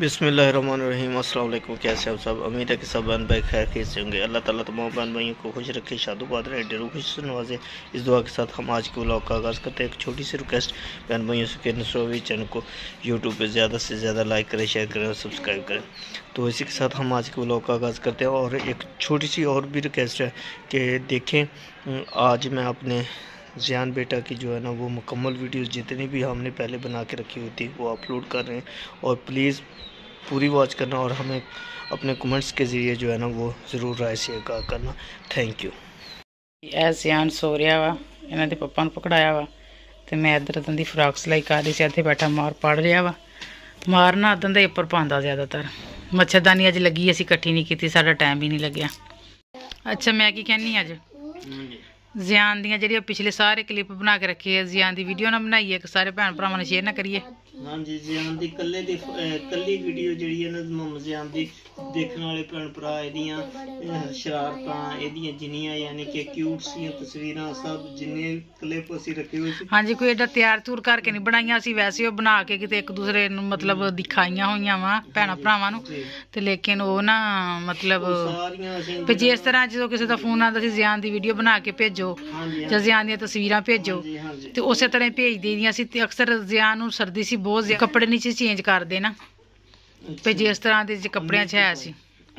बिसमीम अल्लाम कैसे आप सब उम्मीद है कि सब बन भाई खैर खेसे होंगे अल्लाह ताला तमाम बहन भाइयों को खुश रखे बाद रहे डेरो खुश नवाजे इस दुआ के साथ हम आज के ब्लॉग का आगाज़ करते हैं एक छोटी सी रिक्वेस्ट बहन भाइयों से कि भी चैनल को यूट्यूब पर ज़्यादा से ज़्यादा लाइक करें शेयर करें और सब्सक्राइब करें तो इसी के साथ हम आज के ब्लॉग का आगाज़ करते हैं और एक छोटी सी और भी रिक्वेस्ट है कि देखें आज मैं अपने जियान बेटा की जो है ना वो मुकम्मल वीडियोस जितनी भी हमने पहले बना के रखी हुई थी वो अपलोड कर रहे हैं और प्लीज़ पूरी वॉच करना और हमें अपने कमेंट्स के ज़रिए जो है ना वो ज़रूर राय शेयर करना थैंक यू ਇਹ ਸਿਆਣ ਸੋ ਰਿਹਾ ਵਾ ਇਹਨਾਂ ਦੇ ਪਪਾ ਨੂੰ ਪਕੜਾਇਆ ਵਾ ਤੇ ਮੈਂ ਇਧਰ ਅਦਨ ਦੀ ਫਰਾਕ ਸਿਲਾਈ ਕਰ ਰਹੀ ਸੀ ਇੱਥੇ ਬੈਠਾ ਮਾਰ ਪੜ ਰਿਹਾ ਵਾ ਮਾਰ ਨਾ ਅਦਨ ਦਾ ਉੱਪਰ ਪਾਉਂਦਾ ਜ਼ਿਆਦਾਤਰ ਮੱਛਰਦਾਨੀ ਅੱਜ ਲੱਗੀ ਅਸੀਂ ਇਕੱਠੀ ਨਹੀਂ ਕੀਤੀ ਸਾਡਾ ਟਾਈਮ ਹੀ ਨਹੀਂ ਲੱਗਿਆ ਅੱਛਾ ਮੈਂ ਕੀ ਕਹਿਣੀ ਅੱਜ ਜ਼ਿਆਨ ਦੀਆਂ ਜਿਹੜੀਆਂ ਪਿਛਲੇ ਸਾਰੇ ਕਲਿੱਪ ਬਣਾ ਕੇ ਰੱਖੇ ਆ ਜ਼ਿਆਨ ਦੀ ਵੀਡੀਓ ਨਾ ਬਣਾਈਏ ਕਿ ਸਾਰੇ ਭੈਣ ਭਰਾਵਾਂ ਨੇ ਸ਼ੇਅਰ ਨਾ ਕਰੀਏ ਹਾਂਜੀ ਜਿਆਨ ਦੀ ਕੱਲੇ ਦੀ ਕੱਲੀ ਵੀਡੀਓ ਜਿਹੜੀ ਹੈ ਨਾ ਮੁਹੰਮਦ ਜਿਆਨ ਦੀ ਦੇਖਣ ਵਾਲੇ ਭੈਣ ਭਰਾ ਇਹਦੀਆਂ ਸ਼ਰਾਰਤਾਂ ਇਹਦੀਆਂ ਜਿੰਨੀਆਂ ਯਾਨੀ ਕਿ ਕਿਊਟ ਸੀਆਂ ਤਸਵੀਰਾਂ ਸਭ ਜਿੰਨੇ ਕਲਿੱਪ ਅਸੀਂ ਰੱਖੇ ਹੋਏ ਸੀ ਹਾਂਜੀ ਕੋਈ ਐਡਾ ਤਿਆਰ ਤੁਰ ਕਰਕੇ ਨਹੀਂ ਬਣਾਈਆਂ ਅਸੀਂ ਵੈਸੇ ਉਹ ਬਣਾ ਕੇ ਕਿਤੇ ਇੱਕ ਦੂਸਰੇ ਨੂੰ ਮਤਲਬ ਦਿਖਾਈਆਂ ਹੋਈਆਂ ਵਾ ਭੈਣਾ ਭਰਾਵਾਂ ਨੂੰ ਤੇ ਲੇਕਿਨ ਉਹ ਨਾ ਮਤਲਬ ਵੀ ਜਿਸ ਤਰ੍ਹਾਂ ਜਦੋਂ ਕਿਸੇ ਦਾ ਫੋਨ ਆਉਂਦਾ ਸੀ ਜ਼ਿਆਨ ਦੀ ਵੀਡੀਓ ਬਣਾ ਕੇ ਭੇਜੋ ਜਾਂ ਜ਼ਿਆਨ ਦੀਆਂ ਤਸਵੀਰਾਂ ਭੇਜੋ ਤੇ ਉਸੇ ਤਰ੍ਹਾਂ ਭੇਜ ਦੇਦੀਆਂ ਸੀ ਤੇ ਅਕਸਰ ਜ਼ਿਆਨ ਨੂੰ ਸਰਦੀ ਸੀ ਬਹੁਤ ਜ਼ਿਆਦਾ ਕੱਪੜੇ ਨੀਚੇ ਚੇਂਜ ਕਰ ਦੇਣਾ ਤੇ ਜਿਸ ਤਰ੍ਹਾਂ ਦੇ ਕੱਪੜਿਆਂ 'ਚ ਹੈ ਸੀ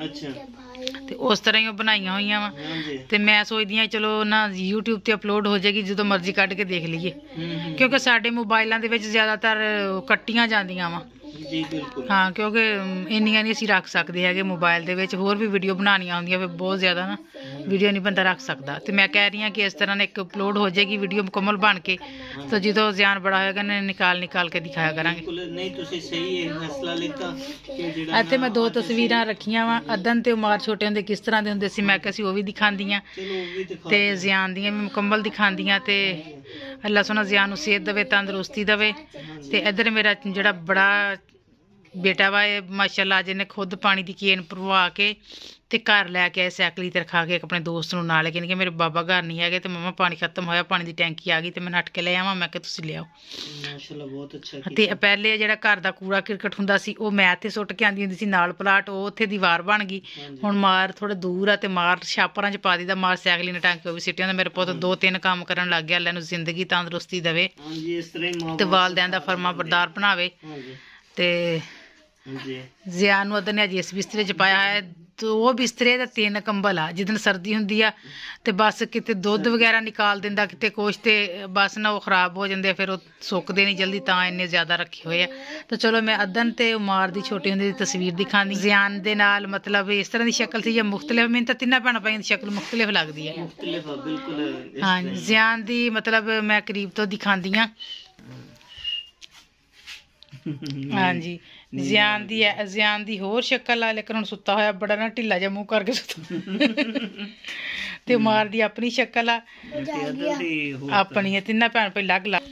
ਅੱਛਾ ਤੇ ਉਸ ਤਰ੍ਹਾਂ ਹੀ ਉਹ ਬਣਾਈਆਂ ਹੋਈਆਂ ਵਾ ਤੇ ਮੈਂ ਸੋਚਦੀ ਆ ਚਲੋ ਨਾ YouTube ਤੇ ਅਪਲੋਡ ਹੋ ਜਾਏਗੀ ਜਦੋਂ ਮਰਜ਼ੀ ਕੱਢ ਕੇ ਦੇਖ ਲਈਏ ਕਿਉਂਕਿ ਸਾਡੇ ਮੋਬਾਈਲਾਂ ਦੇ ਵਿੱਚ ਜ਼ਿਆਦਾਤਰ ਕੱਟੀਆਂ ਜਾਂਦੀਆਂ ਵਾ ਬਿਲਕੁਲ ਹਾਂ ਕਿਉਂਕਿ ਇੰਨੀਆਂ ਨਹੀਂ ਅਸੀਂ ਰੱਖ ਸਕਦੇ ਹੈਗੇ ਮੋਬਾਈਲ ਦੇ ਵਿੱਚ ਹੋਰ ਵੀ ਵੀਡੀਓ ਬਣਾਉਣੀਆਂ ਹੁੰਦੀਆਂ ਫਿਰ ਬਹੁਤ ਜ਼ਿਆਦਾ ਨਾ ਵੀਡੀਓ ਨਹੀਂ ਬੰਦਾ ਰੱਖ ਸਕਦਾ ਤੇ ਮੈਂ ਕਹਿ ਰਹੀ ਹਾਂ ਕਿ ਇਸ ਤਰ੍ਹਾਂ ਨਾ ਇੱਕ ਅਪਲੋਡ ਹੋ ਜਾਏਗੀ ਵੀਡੀਓ ਮੁਕੰਮਲ ਬਣ ਕੇ ਤਾਂ ਜਦੋਂ ਜ਼ਿਆਨ ਬੜਾ ਹੋਏਗਾ ਨਾ ਨਿਕਾਲ ਨਿਕਾਲ ਕੇ ਦਿਖਾਇਆ ਕਰਾਂਗੇ ਬਿਲਕੁਲ ਨਹੀਂ ਤੁਸੀਂ ਸਹੀ ਫੈਸਲਾ ਲਿੱਤਾ ਕਿ ਜਿਹੜਾ ਇੱਥੇ ਮੈਂ ਦੋ ਤਸਵੀਰਾਂ ਰੱਖੀਆਂ ਵਾ ਅਦਨ ਤੇ ਉਮਰ ਛੋਟੇ ਹੁੰਦੇ ਕਿਸ ਤਰ੍ਹਾਂ ਦੇ ਹੁੰਦੇ ਸੀ ਮੈਂ ਕਿਹਾ ਸੀ ਉਹ ਵੀ ਦਿਖਾਉਂਦੀਆਂ ਚਲੋ ਤੇ ਜ਼ਿਆਨ ਦੀਆਂ ਵੀ ਮੁਕੰਮਲ ਦਿਖਾਉਂਦੀਆਂ ਤੇ ਅੱਲਾ ਸੋਨਾ ਜ਼ਿਆਨ ਨੂੰ ਸਿਹਤ ਦੇਵੇ ਤੰਦਰੁਸਤੀ ਦੇਵੇ ਤੇ ਇਧਰ ਮੇਰਾ ਜਿਹੜਾ ਬੜਾ ਬੇਟਾ ਵਾ ਇਹ ਮਾਸ਼ਾਅੱਲਾ ਜਿਹਨੇ ਖੁਦ ਪਾਣੀ ਦੀ ਕੇਨ ਭਰਵਾ ਕੇ ਤੇ ਘਰ ਲੈ ਕੇ ਆਏ ਸਾਈਕਲੀ ਤੇ ਰਖਾ ਕੇ ਆਪਣੇ ਦੋਸਤ ਨੂੰ ਨਾਲ ਕੇ ਕਿ ਮੇਰੇ ਬਾਬਾ ਘਰ ਨਹੀਂ ਹੈਗੇ ਤੇ ਮਮਾ ਪਾਣੀ ਖਤਮ ਹੋਇਆ ਪਾਣੀ ਦੀ ਟੈਂਕੀ ਆ ਗਈ ਤੇ ਮੈਂ ਨੱਟ ਕੇ ਲੈ ਆਵਾਂ ਮੈਂ ਕਿ ਤੁਸੀਂ ਲਿਆਓ ਮਾਸ਼ਾਅੱਲਾ ਬਹੁਤ ਅੱਛਾ ਕੀਤਾ ਤੇ ਪਹਿਲੇ ਜਿਹੜਾ ਘਰ ਦਾ ਕੂੜਾ ਕਿਰਕਟ ਹੁੰਦਾ ਸੀ ਉਹ ਮੈਂ ਤੇ ਸੁੱਟ ਕੇ ਆਂਦੀ ਹੁੰਦੀ ਸੀ ਨਾਲ ਪਲਾਟ ਉਹ ਉੱਥੇ ਦੀਵਾਰ ਬਣ ਗਈ ਹੁਣ ਮਾਰ ਥੋੜਾ ਦੂਰ ਆ ਤੇ ਮਾਰ ਛਾਪਰਾਂ 'ਚ ਪਾ ਦੀਦਾ ਮਾਰ ਸਾਈਕਲੀ ਨੇ ਟੈਂਕੀ ਉਹ ਵੀ ਸਿੱਟਿਆ ਦਾ ਮੇਰੇ ਪੁੱਤ ਦੋ ਤਿੰਨ ਕੰਮ ਕਰਨ ਲੱਗ ਗਿਆ ਅੱਲਾ ਨੂੰ ਜ਼ਿੰਦਗੀ ਤੰਦਰੁਸਤੀ ਦੇਵੇ ਹਾਂਜੀ ਇਸ ਤਰ੍ਹਾਂ ਹੀ ਮਾਂ ਤੇ ਵਾਲਦਿਆਂ ਦਾ ਬਰਦਾਰ ਬਣਾਵੇ ਹਾਂਜੀ ਤੇ ਜ਼ਿਆਨ ਨੂੰ ਅਦਨ ਅੱਜ ਇਸ ਬਿਸਤਰੇ 'ਚ ਪਾਇਆ ਹੈ ਤੋ ਉਹ ਬਿਸਤਰੇ ਦਾ ਤਿੰਨ ਕੰਬਲ ਆ ਜਿੱਦਨ ਸਰਦੀ ਹੁੰਦੀ ਆ ਤੇ ਬਸ ਕਿਤੇ ਦੁੱਧ ਵਗੈਰਾ ਨਿਕਾਲ ਦਿੰਦਾ ਕਿਤੇ ਕੋਸ਼ ਤੇ ਬਸ ਨਾ ਉਹ ਖਰਾਬ ਹੋ ਜਾਂਦੇ ਫਿਰ ਉਹ ਸੁੱਕਦੇ ਨਹੀਂ ਜਲਦੀ ਤਾਂ ਇੰਨੇ ਜ਼ਿਆਦਾ ਰੱਖੇ ਹੋਏ ਆ ਤਾਂ ਚਲੋ ਮੈਂ ਅਦਨ ਤੇ ਉਮਾਰ ਦੀ ਛੋਟੀ ਹੁੰਦੀ ਦੀ ਤਸਵੀਰ ਦਿਖਾਉਂਦੀ ਜ਼ਿਆਨ ਦੇ ਨਾਲ ਮਤਲਬ ਇਸ ਤਰ੍ਹਾਂ ਦੀ ਸ਼ਕਲ ਸੀ ਜਾਂ ਮੁxtਲਫ ਮੈਂ ਤਾਂ ਤਿੰਨਾਂ ਭੈਣਾਂ ਪਾਈਆਂ ਦੀ ਸ਼ਕਲ ਮੁxtਲਫ ਲੱਗਦੀ ਹੈ ਮੁxtਲਫ ਆ, ਬਿਲਕੁਲ ਹਾਂ ਜ਼ਿਆਨ ਦੀ ਮਤਲਬ ਮੈਂ ਕਰੀਬ ਤੋਂ ਦਿਖਾਉਂਦੀ ਆ ਹਾਂਜੀ ਜ਼ਿਆਨ ਦੀ ਹੈ ਜ਼ਿਆਨ ਦੀ ਹੋਰ ਸ਼ਕਲ ਆ ਲੇਕਿਨ ਹੁਣ ਸੁੱਤਾ ਹੋਇਆ ਬੜਾ ਨਾ ਢਿੱਲਾ ਜਿਹਾ ਮੂੰਹ ਕਰਕੇ ਸੁੱਤਾ ਤੇ ਮਾਰ ਦੀ ਆਪਣੀ ਸ਼ਕਲ ਆ ਆਪਣੀ ਹੈ ਤਿੰਨਾਂ ਭੈਣ ਭਾਈ ਲੱਗ ਲੱਗ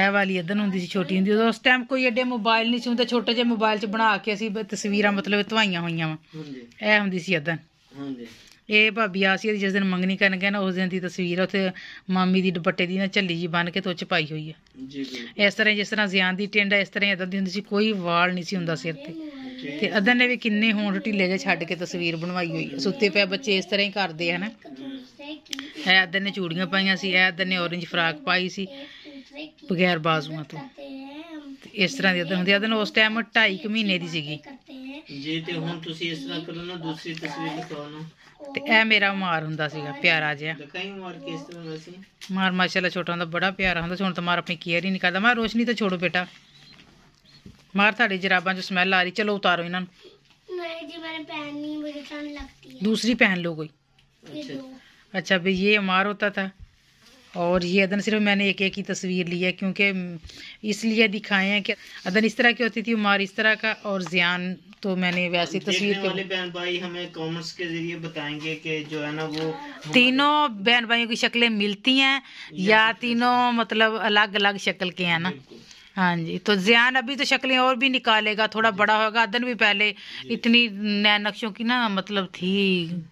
ਇਹ ਵਾਲੀ ਇਦਾਂ ਹੁੰਦੀ ਸੀ ਛੋਟੀ ਹੁੰਦੀ ਉਸ ਟਾਈਮ ਕੋਈ ਐਡੇ ਮੋਬਾਈਲ ਨਹੀਂ ਸੀ ਹੁੰਦਾ ਛੋਟੇ ਜਿਹੇ ਮੋਬਾਈਲ 'ਚ ਬਣਾ ਕੇ ਅਸੀਂ ਤਸਵੀਰਾਂ ਮਤਲਬ ਧਵਾਈਆਂ ਹੋਈਆਂ ਵਾ ਇਹ ਹੁੰਦੀ ਸੀ ਇਦਾਂ ਹਾਂਜੀ ਇਹ ਭਾਬੀ ਆਸੀਆ ਦੀ ਜਿਸ ਦਿਨ ਮੰਗਣੀ ਕਰਨ ਗਏ ਨਾ ਉਸ ਦਿਨ ਦੀ ਤਸਵੀਰ ਉੱਥੇ ਮਾਮੀ ਦੀ ਦੁਪੱਟੇ ਦੀ ਨਾ ਝੱਲੀ ਜੀ ਬਣ ਕੇ ਤੋਚ ਪਾਈ ਹੋਈ ਹੈ ਜੀ ਜੀ ਇਸ ਤਰ੍ਹਾਂ ਜਿਸ ਤਰ੍ਹਾਂ ਜ਼ਿਆਨ ਦੀ ਟਿੰਡ ਇਸ ਤਰ੍ਹਾਂ ਇਦਾਂ ਦੀ ਹੁੰਦੀ ਸੀ ਕੋਈ ਵਾਲ ਨਹੀਂ ਸੀ ਹੁੰਦਾ ਸਿਰ ਤੇ ਤੇ ਅਦਨ ਨੇ ਵੀ ਕਿੰਨੇ ਹੋਣ ਢਿੱਲੇ ਜੇ ਛੱਡ ਕੇ ਤਸਵੀਰ ਬਣਵਾਈ ਹੋਈ ਹੈ ਸੁੱਤੇ ਪਏ ਬੱਚੇ ਇਸ ਤਰ੍ਹਾਂ ਹੀ ਕਰਦੇ ਹਨ ਹੈ ਅਦਨ ਨੇ ਚੂੜੀਆਂ ਪਾਈਆਂ ਸੀ ਐ ਅਦਨ ਨੇ ਔਰੇਂਜ ਫਰਾਕ ਪਾਈ ਸੀ ਬਗੈਰ ਬਾਜ਼ੂਆਂ ਤੋਂ ਇਸ ਤਰ੍ਹਾਂ ਦੀ ਅਦਨ ਹੁੰਦੀ ਅਦਨ ਉਸ ਟਾਈਮ 2.5 ਮਹੀਨੇ ਦੀ ਸੀਗੀ ਜੇ ਤੇ ਹੁਣ ਤੁਸੀਂ ਇਸ ਤਰ੍ਹਾਂ ਕਰੋ ਨਾ ਦੂਸਰੀ ਤਸਵੀਰ ਦਿਖਾਓ ਨਾ ਤੇ ਇਹ ਮੇਰਾ ਮਾਰ ਹੁੰਦਾ ਸੀਗਾ ਪਿਆਰਾ ਜਿਹਾ ਕਈ ਮਾਰ ਕਿਸ ਤਰ੍ਹਾਂ ਦਾ ਸੀ ਮਾਰ ਮਾਸ਼ਾਅੱਲਾ ਛੋਟਾ ਹੁੰਦਾ ਬੜਾ ਪਿਆਰਾ ਹੁੰਦਾ ਸੀ, ਹੁਣ ਤਾਂ ਮਾਰ ਆਪਣੀ ਕੇਅਰ ਹੀ ਨਹੀਂ ਕਰਦਾ ਮੈਂ ਰੋਸ਼ਨੀ ਤਾਂ ਛੋੜੋ ਬੇਟਾ ਮਾਰ ਤੁਹਾਡੀ ਜਰਾਬਾਂ 'ਚ ਸਮੈਲ ਆ ਰਹੀ ਚਲੋ ਉਤਾਰੋ ਇਹਨਾਂ ਨੂੰ ਨਹੀਂ ਜੀ ਮੈਨੂੰ पहनी ਨਹੀਂ ठंड लगती ਲੱਗਦੀ ਹੈ ਦੂਸਰੀ लो कोई ये ਅੱਛਾ दो अच्छा भाई ये अमार और ये अदन सिर्फ मैंने एक एक ही तस्वीर ली है क्योंकि इसलिए दिखाए हैं कि अदन इस तरह की होती थी उमार इस तरह का और जियान तो मैंने वैसे तस्वीर वाले बहन भाई हमें कमेंट्स के जरिए बताएंगे कि जो है ना वो तीनों बहन भाइयों की शक्लें मिलती हैं या तीनों मतलब अलग अलग शक्ल के हैं ना हाँ जी तो जियान अभी तो शक्लें और भी निकालेगा थोड़ा बड़ा होगा अदन भी पहले इतनी नए नक्शों की ना मतलब थी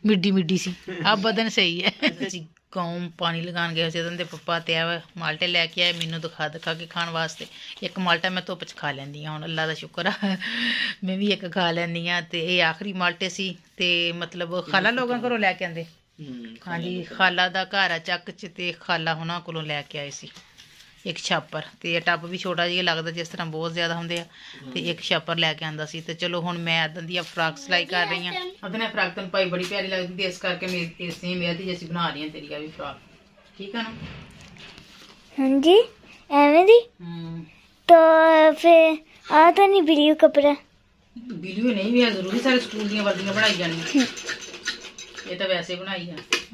मिड्डी मिड्डी सी अब बदन सही है अच्छा ਗਾਉਂ ਪਾਣੀ ਲਗਾਣ ਗਿਆ ਸੀ ਉਹਨਾਂ ਦੇ ਪਪਾ ਤੇ ਆ ਮਾਲਟੇ ਲੈ ਕੇ ਆਏ ਮੈਨੂੰ ਦਿਖਾ ਦਿਖਾ ਕੇ ਖਾਣ ਵਾਸਤੇ ਇੱਕ ਮਾਲਟਾ ਮੈਂ ਧੁੱਪ 'ਚ ਖਾ ਲੈਂਦੀ ਹਾਂ ਹੁਣ ਅੱਲਾ ਦਾ ਸ਼ੁਕਰ ਆ ਮੈਂ ਵੀ ਇੱਕ ਖਾ ਲੈਂਦੀ ਹਾਂ ਤੇ ਇਹ ਆਖਰੀ ਮਾਲਟੇ ਸੀ ਤੇ ਮਤਲਬ ਖਾਲਾ ਲੋਕਾਂ ਘਰੋਂ ਲੈ ਕੇ ਆਂਦੇ ਹਾਂਜੀ ਖਾਲਾ ਦਾ ਘਰ ਆ ਚੱਕ 'ਚ ਤੇ ਖਾਲਾ ਹੁਣਾਂ ਕੋਲੋਂ ਲੈ ਕੇ ਆਏ ਸੀ ਇੱਕ ਛਾਪਰ ਤੇ ਇਹ ਟੱਪ ਵੀ ਛੋਟਾ ਜਿਹਾ ਲੱਗਦਾ ਜਿਸ ਤਰ੍ਹਾਂ ਬਹੁਤ ਜ਼ਿਆਦਾ ਹੁੰਦੇ ਆ ਤੇ ਇੱਕ ਛਾਪਰ ਲੈ ਕੇ ਆਂਦਾ ਸੀ ਤੇ ਚਲੋ ਹੁਣ ਮੈਂ ਇਦਾਂ ਦੀਆਂ ਫਰਾਕ ਸਿਲਾਈ ਕਰ ਰਹੀ ਆ ਅਦਨ ਫਰਾਕ ਤਨ ਪਾਈ ਬੜੀ ਪਿਆਰੀ ਲੱਗਦੀ ਇਸ ਕਰਕੇ ਮੇਰੀ ਤੇ ਸੇਮ ਵਿਆਹ ਦੀ ਅਸੀਂ ਬਣਾ ਰਹੀ ਆ ਤੇਰੀ ਆ ਵੀ ਫਰਾਕ ਠੀਕ ਆ ਨਾ ਹਾਂਜੀ ਐਵੇਂ ਦੀ ਹੂੰ ਤਾਂ ਫੇ ਆ ਤਾਂ ਨਹੀਂ ਬਲੂ ਕਪੜਾ ਬਲੂ ਨਹੀਂ ਵੀ ਆ ਜ਼ਰੂਰੀ ਸਾਰੇ ਸਕੂਲ ਦੀਆਂ ਵਰਦੀਆਂ ਬਣਾਈ ਜਾਣੀਆਂ ਇਹ ਤਾਂ ਵੈਸੇ ਬਣਾਈ ਆ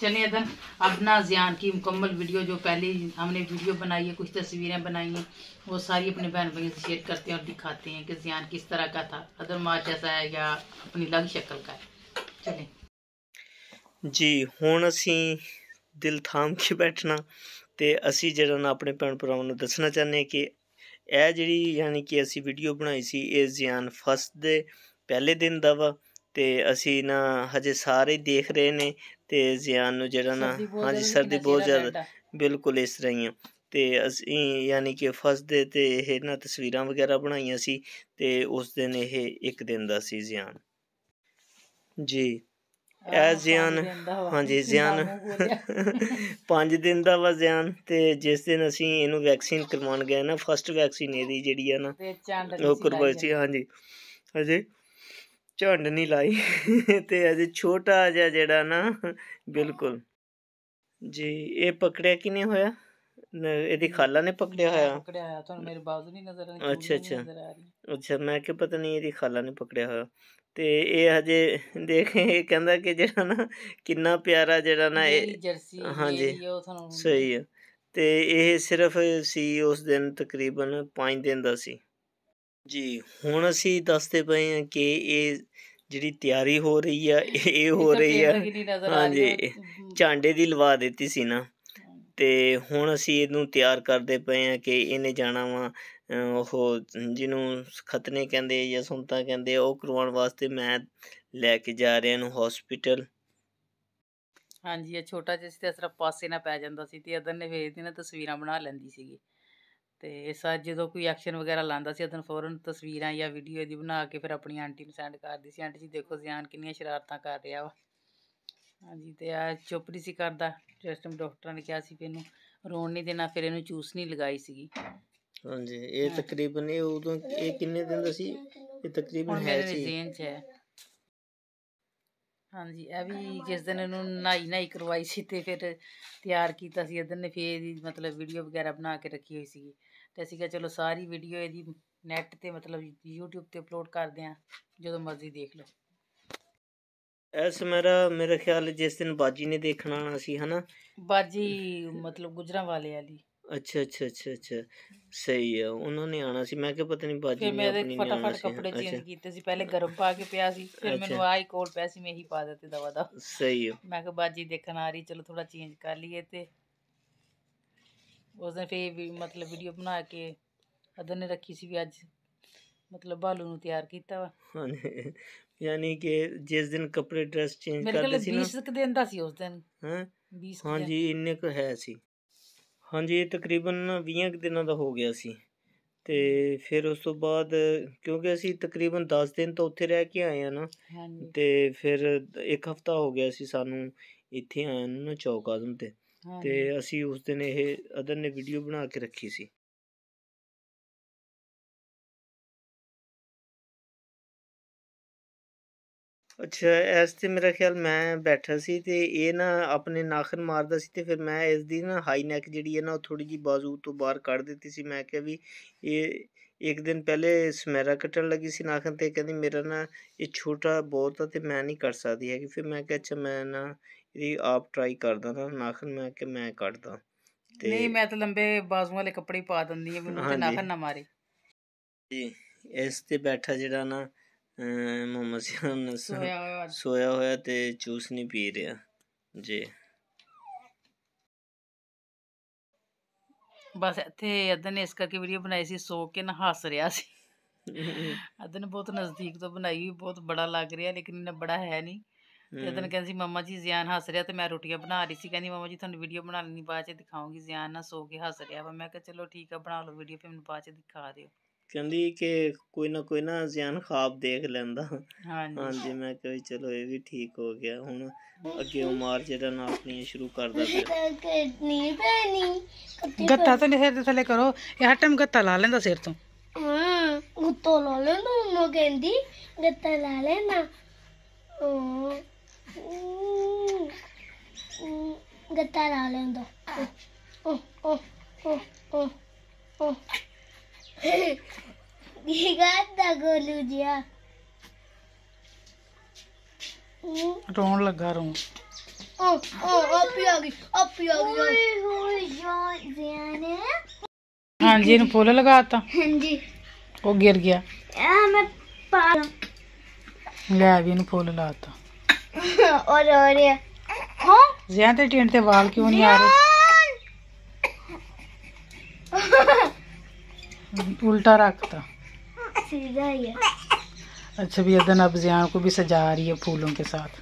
चलिए अदन अब ना की मुकम्मल वीडियो जो पहले हमने वीडियो बनाई है कुछ तस्वीरें बनाई हैं वो सारी अपने बहन भाइयों से शेयर करते हैं और दिखाते हैं कि जियान किस तरह का था अदर मार जैसा है या अपनी अलग शक्ल का है चले जी हूँ असी दिल थाम के बैठना तो असी जरा ना अपने भैन भरावान ਨੂੰ ਦੱਸਣਾ ਚਾਹੁੰਦੇ ਕਿ ਇਹ ਜਿਹੜੀ ਯਾਨੀ ਕਿ ਅਸੀਂ ਵੀਡੀਓ ਬਣਾਈ ਸੀ ਇਹ ਜ਼ਿਆਨ ਫਸਟ ਦੇ ਪਹਿਲੇ ਦਿਨ ਦਾ ਵਾ ਤੇ ਅਸੀਂ ਨਾ ਹਜੇ ਸਾਰੇ ਦੇਖ ਰਹੇ ਤੇ ਜ਼ਿਆਨ ਨੂੰ ਜਿਹੜਾ ਨਾ ਹਾਂਜੀ ਸਰਦੀ ਬਹੁਤ ਜ਼ਿਆਦਾ ਬਿਲਕੁਲ ਇਸ ਰਹੀ ਹੀ ਤੇ ਅਸੀਂ ਯਾਨੀ ਕਿ ਫਸਦੇ ਤੇ ਇਹ ਨਾ ਤਸਵੀਰਾਂ ਵਗੈਰਾ ਬਣਾਈਆਂ ਸੀ ਤੇ ਉਸ ਦਿਨ ਇਹ ਇੱਕ ਦਿਨ ਦਾ ਸੀ ਜ਼ਿਆਨ ਜੀ ਐ ਜ਼ਿਆਨ ਹਾਂਜੀ ਜ਼ਿਆਨ 5 ਦਿਨ ਦਾ ਵਾ ਜ਼ਿਆਨ ਤੇ ਜਿਸ ਦਿਨ ਅਸੀਂ ਇਹਨੂੰ ਵੈਕਸੀਨ ਕਰਵਾਉਣ ਗਏ ਨਾ ਫਸਟ ਵੈਕਸੀਨ ਇਹਦੀ ਜਿਹੜੀ ਆ ਨਾ ਉਹ ਕਰਵਾਈ ਸੀ ਹਾਂਜੀ ਅਜੇ ਝੰਡ ਨਹੀਂ ਲਾਈ ਤੇ ਅਜੇ ਛੋਟਾ ਜਿਹਾ ਜਿਹੜਾ ਨਾ ਬਿਲਕੁਲ ਜੀ ਇਹ ਪਕੜਿਆ ਕਿਨੇ ਹੋਇਆ ਇਹਦੀ ਖਾਲਾ ਨੇ ਪਕੜਿਆ ਹੋਇਆ ਪਕੜਿਆ ਆਇਆ ਤੁਹਾਨੂੰ ਮੇਰੇ ਬਾਜ਼ੂ ਨਹੀਂ ਨਜ਼ਰ ਆ ਰਹੀ ਅੱਛਾ ਅੱਛਾ ਅੱਛਾ ਮੈਂ ਕਿ ਪਤਾ ਨਹੀਂ ਇਹਦੀ ਖਾਲਾ ਨੇ ਪਕੜਿਆ ਹੋਇਆ ਤੇ ਇਹ ਹਜੇ ਦੇਖੇ ਇਹ ਕਹਿੰਦਾ ਕਿ ਜਿਹੜਾ ਨਾ ਕਿੰਨਾ ਪਿਆਰਾ ਜਿਹੜਾ ਨਾ ਇਹ ਜਰਸੀ ਹਾਂਜੀ ਸਹੀ ਹੈ ਤੇ ਇਹ ਸਿਰਫ ਸੀ ਉਸ ਦਿਨ ਤਕਰੀਬਨ 5 ਦਿਨ ਦਾ ਸੀ ਜੀ, ਹੁਣ ਅਸੀਂ ਦੱਸਦੇ ਪਏ ਹਾਂ ਕਿ ਇਹ ਜਿਹੜੀ ਤਿਆਰੀ ਹੋ ਰਹੀ ਆ, ਇਹ ਹੋ ਰਹੀ ਆ ਹਾਂਜੀ, ਝਾਂਡੇ ਦੀ ਲਵਾ ਦਿੱਤੀ ਸੀ ਨਾ ਤੇ ਹੁਣ ਅਸੀਂ ਇਹਨੂੰ ਤਿਆਰ ਕਰਦੇ ਪਏ ਹਾਂ ਕਿ ਇਹਨੇ ਜਾਣਾ ਵਾ ਉਹ ਜਿਹਨੂੰ ਖਤਨੇ ਕਹਿੰਦੇ ਜਾਂ ਸੁਣਤਾ ਕਹਿੰਦੇ ਉਹ ਕਰਵਾਉਣ ਵਾਸਤੇ ਮੈਂ ਲੈ ਕੇ ਜਾ ਰਿਹਾ ਇਹਨੂੰ ਹਸਪੀਟਲ ਹਾਂਜੀ ਇਹ ਛੋਟਾ ਜਿਹਾ ਸੀ ਤੇ ਪਾਸੇ ਨਾ ਪੈ ਜਾਂਦਾ ਸੀ ਤੇ ਅਦਰ ਨੇ ਦੀ ਨਾ ਤਸਵੀਰਾਂ ਬਣਾ ਲੈਂਦੀ ਸੀਗੀ ਤੇ ਇਸ ਵਾਰ ਜਦੋਂ ਕੋਈ ਐਕਸ਼ਨ ਵਗੈਰਾ ਲਾਂਦਾ ਸੀ ਉਦੋਂ ਫੌਰਨ ਤਸਵੀਰਾਂ ਜਾਂ ਵੀਡੀਓ ਦੀ ਬਣਾ ਕੇ ਫਿਰ ਆਪਣੀ ਆਂਟੀ ਨੂੰ ਸੈਂਡ ਕਰਦੀ ਸੀ ਆਂਟੀ ਜੀ ਦੇਖੋ ਜ਼ਿਆਨ ਕਿੰਨੀਆਂ ਸ਼ਰਾਰਤਾਂ ਕਰ ਰਿਹਾ ਵਾ ਹਾਂਜੀ ਤੇ ਆ ਚੁੱਪ ਨਹੀਂ ਸੀ ਕਰਦਾ ਜਿਸ ਟਾਈਮ ਡਾਕਟਰਾਂ ਨੇ ਕਿਹਾ ਸੀ ਕਿ ਇਹਨੂੰ ਰੋਣ ਨਹੀਂ ਦੇਣਾ ਫਿਰ ਇਹਨੂੰ ਚੂਸ ਨਹੀਂ ਲਗਾਈ ਸੀਗੀ ਹਾਂਜੀ ਇਹ ਤਕਰੀਬਨ ਇਹ ਉਦੋਂ ਇਹ ਕਿੰਨੇ ਦਿਨ ਦਾ ਸੀ ਇਹ ਤਕਰੀਬਨ ਹੈ ਮੇਰੇ ਸੀ ਹੈ ਹਾਂਜੀ ਇਹ ਵੀ ਜਿਸ ਦਿਨ ਇਹਨੂੰ ਨਾਈ ਨਾਈ ਕਰਵਾਈ ਸੀ ਤੇ ਫਿਰ ਤਿਆਰ ਕੀਤਾ ਸੀ ਇਹਦਨ ਨੇ ਫੇਰ ਇਹਦੀ ਮਤਲਬ ਵੀਡੀਓ ਵਗੈਰਾ ਬਣਾ ਕੇ ਰੱਖੀ ਹੋਈ ਸੀ ਤੇ ਅਸੀਂ ਕਿਹਾ ਚਲੋ ਸਾਰੀ ਵੀਡੀਓ ਇਹਦੀ ਨੈਟ ਤੇ ਮਤਲਬ YouTube ਤੇ ਅਪਲੋਡ ਕਰਦੇ ਆ ਜਦੋਂ ਮਰਜ਼ੀ ਦੇਖ ਲਓ ਐਸ ਮੇਰਾ ਮੇਰੇ ਖਿਆਲ ਜਿਸ ਦਿਨ ਬਾਜੀ ਨੇ ਦੇਖਣਾ ਸੀ ਹਨਾ ਬਾਜੀ ਮਤਲਬ ਗੁਜਰਾਂ ਵਾਲੇ ਵਾਲੀ अच्छा, अच्छा, अच्छा, अच्छा। ਸਹੀ ਹੈ ਉਹਨਾਂ ਨੇ ਆਣਾ ਸੀ। ਮੈਂ ਕਿਹਾ ਪਤਾ ਨਹੀਂ ਬਾਜੀ ਨੇ ਤੇ ਆਪਣੀ ਨਹੀਂ ਆਣਾ ਫਟਾਫਟ ਸੀ। ਕੱਪੜੇ ਚੇਂਜ ਕੀਤੇ ਸੀ ਪਹਿਲੇ ਗਰਮ ਪਾ ਕੇ ਪਿਆ ਸੀ ਫਿਰ ਮੈਨੂੰ ਆਈ ਕੋਲ ਪਿਆ ਸੀ ਮੈਂ ਇਹੀ ਪਾ ਦਿੱਤੇ ਦਵਾ ਦਾ ਸਹੀ ਹੈ ਮੈਂ ਕਿਹਾ ਬਾਜੀ ਦੇਖਣ ਆ ਰਹੀ ਚਲੋ ਥੋੜਾ ਚੇਂਜ ਕਰ ਲਈਏ ਤੇ ਉਸ ਦਿਨ ਫਿਰ ਵੀ ਮਤਲਬ ਵੀਡੀਓ ਬਣਾ ਕੇ ਅਦਰ ਨੇ ਰੱਖੀ ਸੀ ਵੀ ਅੱਜ ਮਤਲਬ ਬਾਲੂ ਨੂੰ ਤਿਆਰ ਕੀਤਾ ਵਾ ਹਾਂਜੀ। ਯਾਨੀ ਕਿ ਜਿਸ ਦਿਨ ਕੱਪੜੇ ਡਰੈਸ ਚੇਂਜ ਕਰਦੇ ਸੀ ਨਾ 20 ਦਿਨ ਦਾ ਸੀ ਉਸ ਦਿਨ ਹਾਂ 20 ਹਾਂਜੀ ਇੰਨੇ ਕੁ ਹੈ ਸੀ ਹਾਂਜੀ ਇਹ ਤਕਰੀਬਨ 20 ਦਿਨਾਂ ਦਾ ਹੋ ਗਿਆ ਸੀ ਤੇ ਫਿਰ ਉਸ ਤੋਂ ਬਾਅਦ ਕਿਉਂਕਿ ਅਸੀਂ ਤਕਰੀਬਨ 10 ਦਿਨ ਤੋਂ ਉੱਥੇ ਰਹਿ ਕੇ ਆਏ ਆ ਨਾ ਤੇ ਫਿਰ ਇੱਕ ਹਫਤਾ ਹੋ ਗਿਆ ਸੀ ਸਾਨੂੰ ਇੱਥੇ ਆਏ ਨੂੰ ਚੌਕ ਆਦਮ ਤੇ ਤੇ ਅਸੀਂ ਉਸ ਦਿਨ ਇਹ ਅਦਰ ਨੇ ਵੀਡੀਓ ਬਣਾ ਕੇ ਰੱਖੀ ਸੀ ਅੱਛਾ ਇਸ 'ਤੇ ਮੇਰਾ ਖਿਆਲ ਮੈਂ ਬੈਠਾ ਸੀ ਤੇ ਇਹ ਨਾ ਆਪਣੇ ਨਾਖਰ ਮਾਰਦਾ ਸੀ ਤੇ ਫਿਰ ਮੈਂ ਇਸ ਦੀ ਨਾ ਹਾਈ ਨੈਕ ਜਿਹੜੀ ਹੈ ਨਾ ਉਹ ਥੋੜੀ ਜੀ ਬਾਜ਼ੂ ਤੋਂ ਬਾਹਰ ਕੱਢ ਦਿੱਤੀ ਸੀ ਮੈਂ ਕਿਹਾ ਵੀ ਇਹ ਇੱਕ ਦਿਨ ਪਹਿਲੇ ਸਮੈਰਾ ਕੱਟਣ ਲੱਗੀ ਸੀ ਨਾਖਰ 'ਤੇ ਕਹਿੰਦੀ ਮੇਰਾ ਨਾ ਇਹ ਛੋਟਾ ਬਹੁਤ ਆ ਤੇ ਮੈਂ ਨਹੀਂ ਕੱਟ ਸਕਦੀ ਹੈ ਕਿ ਫਿਰ ਮੈਂ ਕਿਹਾ ਅੱਛਾ ਮੈਂ ਨਾ ਇਹਦੀ ਆਪ ਟਰਾਈ ਕਰਦਾ ਨਾ ਨਾਖਰ ਮੈਂ ਕਿ ਮੈਂ ਕੱਟਦਾ ਤੇ ਨਹੀਂ ਮੈਂ ਤਾਂ ਲੰਬੇ ਬਾਜ਼ੂ ਵਾਲੇ ਕੱਪੜੇ ਪਾ ਦਿੰਦੀ ਹਾਂ ਮੈਨੂੰ ਤੇ ਨਾਖਰ ਨਾ ਮਾਰੇ ਜੀ ਇਸ ਤੇ ਬੈਠਾ ਜਿਹੜਾ ਨਾ ਮੁਹੰਮਦ ਸਿਆਨ ਸੋਇਆ ਹੋਇਆ ਸੋਇਆ ਹੋਇਆ ਤੇ ਜੂਸ ਨਹੀਂ ਪੀ ਰਿਹਾ ਜੀ ਬਸ ਇੱਥੇ ਅਦਨ ਇਸ ਕਰਕੇ ਵੀਡੀਓ ਬਣਾਈ ਸੀ ਸੋ ਕੇ ਨਾ ਹੱਸ ਰਿਹਾ ਸੀ ਅਦਨ ਬਹੁਤ ਨਜ਼ਦੀਕ ਤੋਂ ਬਣਾਈ ਬਹੁਤ ਬੜਾ ਲੱਗ ਰਿਹਾ ਲੇਕਿਨ ਇਹ ਬੜਾ ਹੈ ਨਹੀਂ ਤੇ ਅਦਨ ਕਹਿੰਦੀ ਮਮਾ ਜੀ ਜ਼ਿਆਨ ਹੱਸ ਰਿਹਾ ਤੇ ਮੈਂ ਰੋਟੀਆਂ ਬਣਾ ਰਹੀ ਸੀ ਕਹਿੰਦੀ ਮਮਾ ਜੀ ਤੁਹਾਨੂੰ ਵੀਡੀਓ ਬਣਾ ਲੈਣੀ ਬਾਅਦ ਚ ਦਿਖਾਉਂਗੀ ਜ਼ਿਆਨ ਨਾ ਸੋ ਕੇ ਹੱਸ ਰਿਹਾ ਵਾ ਮੈਂ ਕਿਹਾ ਚਲੋ ਠੀਕ ਆ ਬਣਾ ਲਓ ਵੀਡੀਓ ਫਿਰ ਮੈਨੂੰ ਬਾਅਦ ਚ ਦਿਖਾ ਦਿਓ ਕਹਿੰਦੀ ਕਿ ਕੋਈ ਨਾ ਕੋਈ ਨਾ ਜ਼ਿਆਨ ਖਾਬ ਦੇਖ ਲੈਂਦਾ ਹਾਂਜੀ ਹਾਂਜੀ ਮੈਂ ਕਿਹਾ ਚਲੋ ਇਹ ਵੀ ਠੀਕ ਹੋ ਗਿਆ ਹੁਣ ਅੱਗੇ ਉਮਰ ਜਿਹੜਾ ਨਾ ਆਪਣੀ ਸ਼ੁਰੂ ਕਰਦਾ ਪਿਆ ਕਿਤਨੀ ਪੈਣੀ ਗੱਤਾ ਤਾਂ ਨਹੀਂ ਸਿਰ ਦੇ ਥੱਲੇ ਕਰੋ ਇਹ ਹਟਮ ਗੱਤਾ ਲਾ ਲੈਂਦਾ ਸਿਰ ਤੋਂ ਹਾਂ ਗੁੱਤੋ ਲਾ ਲੈਂਦਾ ਉਹ ਕਹਿੰਦੀ ਗੱਤਾ ਲਾ ਲੈਣਾ ਉਹ ਗੱਤਾ ਲਾ ਲੈਂਦਾ ਉਹ ਉਹ ਉਹ ਉਹ ਉਹ ਨਿਗਾਹ ਗੋਲੂ ਜਿਆ ਰੋਣ ਲੱਗਾ ਰੋ ਓ ਓ ਆਪੀ ਆ ਗਈ ਆਪੀ ਆ ਗਈ ਓਏ ਹੋਏ ਜੋ ਹਾਂ ਹਾਂਜੀ ਇਹਨੂੰ ਫੁੱਲ ਲਗਾਤਾ ਹਾਂਜੀ ਉਹ ਗਿਰ ਗਿਆ ਆ ਮੈਂ ਪਾ ਲੈ ਵੀ ਇਹਨੂੰ ਫੁੱਲ ਲਾਤਾ ਔਰ ਔਰ ਹਾਂ ਜ਼ਿਆਦਾ ਟਿੰਡ ਤੇ ਵਾਲ ਕਿਉਂ ਨਹੀਂ ਆ ਰਹੇ उल्टा रखता सीधा ही है अच्छा भी अदन अब जियान को भी सजा रही है फूलों के साथ